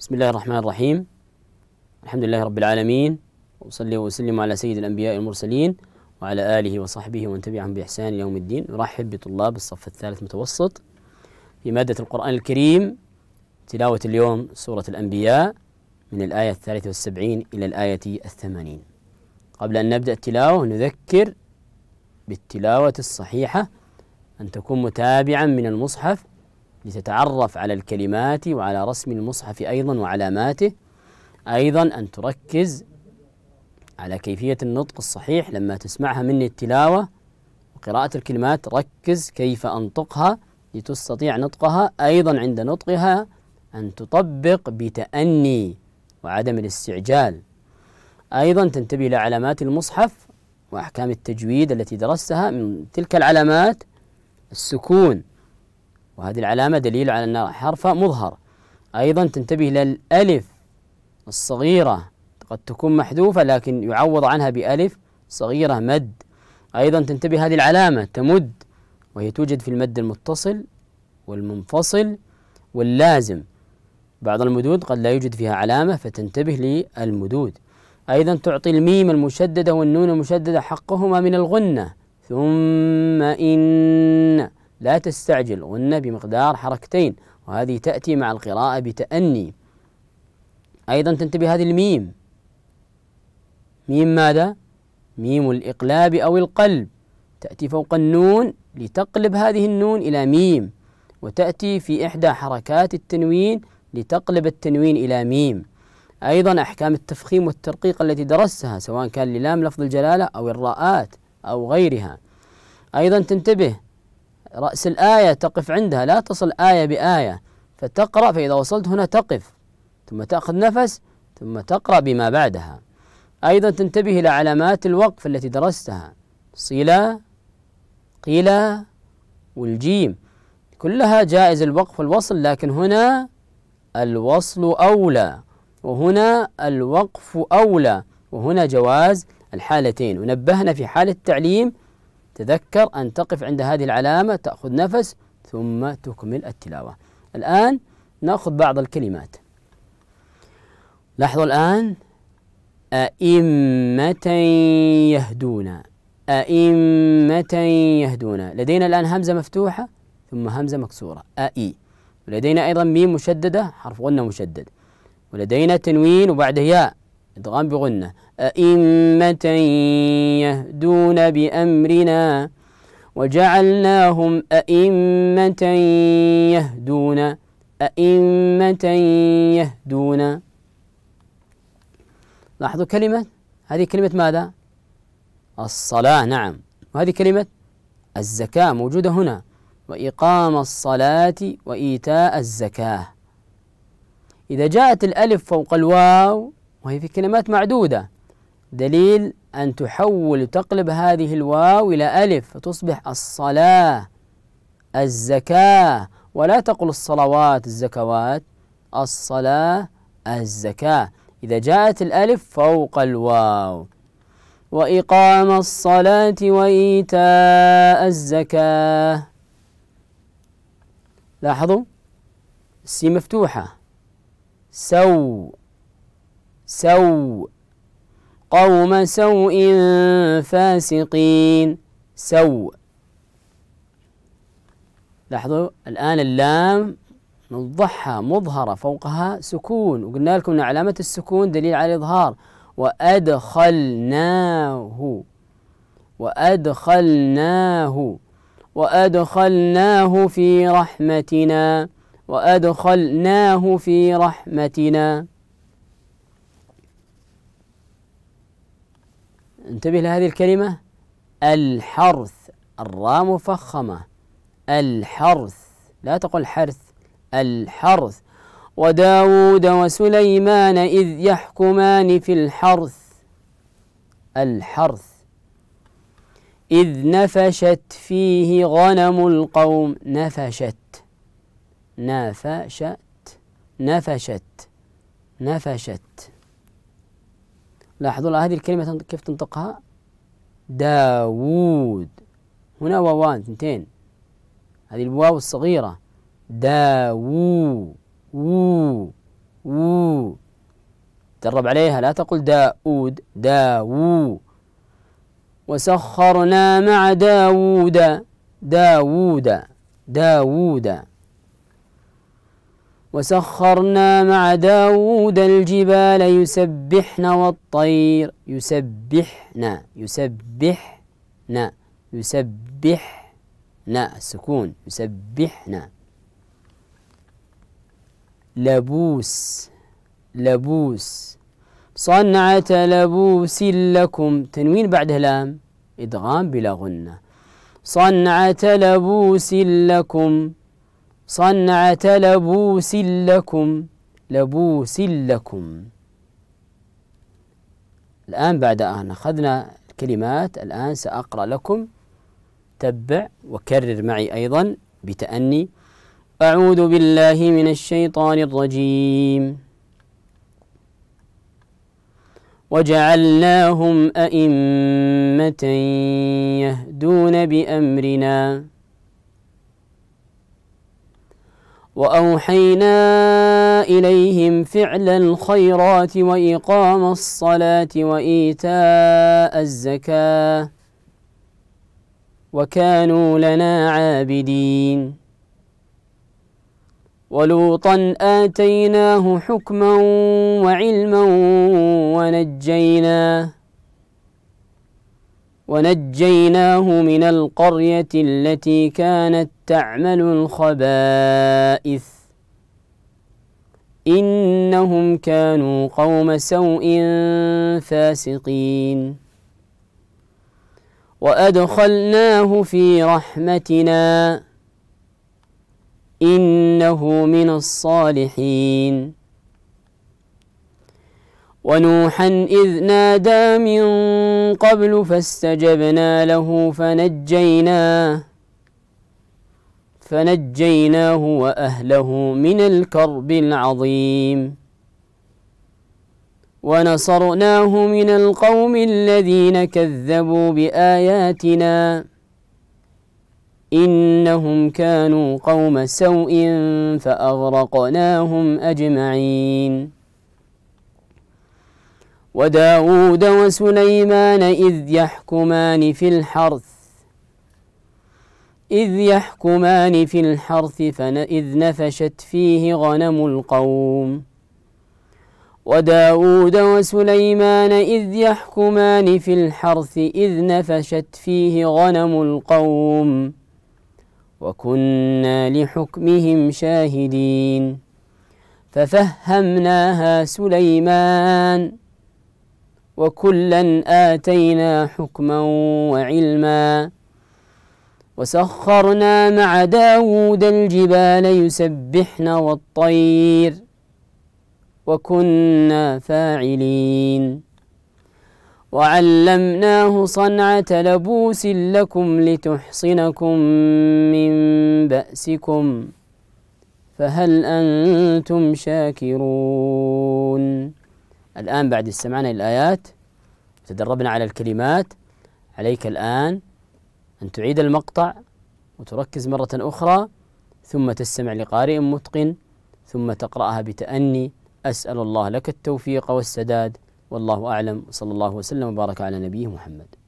بسم الله الرحمن الرحيم الحمد لله رب العالمين وصلي وسلم على سيد الأنبياء والمرسلين وعلى آله وصحبه ومن تبعهم بإحسان يوم الدين نرحب بطلاب الصف الثالث متوسط في مادة القرآن الكريم تلاوة اليوم سورة الأنبياء من الآية الثالثة والسبعين إلى الآية الثمانين قبل أن نبدأ التلاوة نذكر بالتلاوة الصحيحة أن تكون متابعا من المصحف لتتعرف على الكلمات وعلى رسم المصحف أيضا وعلاماته أيضا أن تركز على كيفية النطق الصحيح لما تسمعها مني التلاوة وقراءة الكلمات ركز كيف أنطقها لتستطيع نطقها أيضا عند نطقها أن تطبق بتأني وعدم الاستعجال أيضا تنتبه لعلامات المصحف وأحكام التجويد التي درستها من تلك العلامات السكون وهذه العلامة دليل على أن حرف مظهر أيضا تنتبه للألف الصغيرة قد تكون محذوفة لكن يعوض عنها بألف صغيرة مد أيضا تنتبه هذه العلامة تمد وهي توجد في المد المتصل والمنفصل واللازم بعض المدود قد لا يوجد فيها علامة فتنتبه للمدود أيضا تعطي الميم المشددة والنون المشددة حقهما من الغنة ثم إن لا تستعجل وإن بمقدار حركتين وهذه تأتي مع القراءة بتأني أيضا تنتبه هذه الميم ميم ماذا؟ ميم الإقلاب أو القلب تأتي فوق النون لتقلب هذه النون إلى ميم وتأتي في إحدى حركات التنوين لتقلب التنوين إلى ميم أيضا أحكام التفخيم والترقيق التي درستها سواء كان للام لفظ الجلالة أو الراءات أو غيرها أيضا تنتبه رأس الآية تقف عندها لا تصل آية بآية فتقرأ فإذا وصلت هنا تقف ثم تأخذ نفس ثم تقرأ بما بعدها أيضا تنتبه إلى علامات الوقف التي درستها صلة قيلة والجيم كلها جائز الوقف والوصل لكن هنا الوصل أولى وهنا الوقف أولى وهنا جواز الحالتين ونبهنا في حال التعليم تذكر أن تقف عند هذه العلامة تأخذ نفس ثم تكمل التلاوة الآن نأخذ بعض الكلمات لاحظوا الآن أئمة يهدون أئمة يهدون لدينا الآن همزة مفتوحة ثم همزة مكسورة أئي ولدينا أيضا ميم مشددة حرف غنة مشدد ولدينا تنوين وبعده ياء إدغام بغنة أئمة يهدون بأمرنا وجعلناهم أئمة يهدون أئمة يهدون لاحظوا كلمة هذه كلمة ماذا؟ الصلاة نعم وهذه كلمة الزكاة موجودة هنا وإقام الصلاة وإيتاء الزكاة إذا جاءت الألف فوق الواو وهي في كلمات معدودة دليل أن تحول تقلب هذه الواو إلى ألف فتصبح الصلاة الزكاة ولا تقل الصلوات الزكوات الصلاة الزكاة إذا جاءت الألف فوق الواو وإقام الصلاة وإيتاء الزكاة لاحظوا السي مفتوحة سو سوء قوم سوء فاسقين سوء لاحظوا الآن اللام نوضحها مظهرة فوقها سكون وقلنا لكم أن علامة السكون دليل على الإظهار وأدخلناه وأدخلناه وأدخلناه في رحمتنا وأدخلناه في رحمتنا انتبه لهذه الكلمة الحرث الراء مفخمة الحرث لا تقل حرث الحرث وداود وسليمان إذ يحكمان في الحرث الحرث إذ نفشت فيه غنم القوم نفشت نفشت نفشت نفشت, نفشت لاحظوا هذه الكلمة كيف تنطقها داوود هنا واوان اثنتين هذه الواو الصغيرة داوو وو وو تدرب عليها لا تقل داود داوو وسخرنا مع داوود داوود داوود وسخرنا مع داود الجبال يسبحن والطير يسبحن يسبحن يسبحن السكون يسبحن لبوس لبوس صنعة لبوس لكم تنوين بعد لام إدغام بلا غنة صنعة لبوس لكم صنعة لبوس لكم لبوس لكم الآن بعد أن أخذنا الكلمات الآن سأقرأ لكم تبع وكرر معي أيضا بتأني أعوذ بالله من الشيطان الرجيم وجعلناهم أئمة يهدون بأمرنا واوحينا اليهم فعل الخيرات واقام الصلاه وايتاء الزكاه وكانوا لنا عابدين ولوطا اتيناه حكما وعلما ونجيناه ونجيناه من القرية التي كانت تعمل الخبائث إنهم كانوا قوم سوء فاسقين وأدخلناه في رحمتنا إنه من الصالحين ونوحا إذ نادى من قبل فاستجبنا له فنجيناه فنجيناه وأهله من الكرب العظيم ونصرناه من القوم الذين كذبوا بآياتنا إنهم كانوا قوم سوء فأغرقناهم أجمعين وداود وسليمان إذ يحكمان في الحرث إذ يحكمان في الحرث إذ نفشت فيه غنم القوم وداود وسليمان إذ يحكمان في الحرث إذ نفشت فيه غنم القوم وكنا لحكمهم شاهدين ففهمناها سليمان وكلا آتينا حكما وعلما وسخرنا مع داود الجبال يسبحن والطير وكنا فاعلين وعلمناه صنعة لبوس لكم لتحصنكم من بأسكم فهل أنتم شاكرون الآن بعد استمعنا للآيات تدربنا على الكلمات عليك الآن أن تعيد المقطع وتركز مرة أخرى ثم تستمع لقارئ متقن ثم تقرأها بتأني أسأل الله لك التوفيق والسداد والله أعلم صلى الله وسلم وبارك على نبيه محمد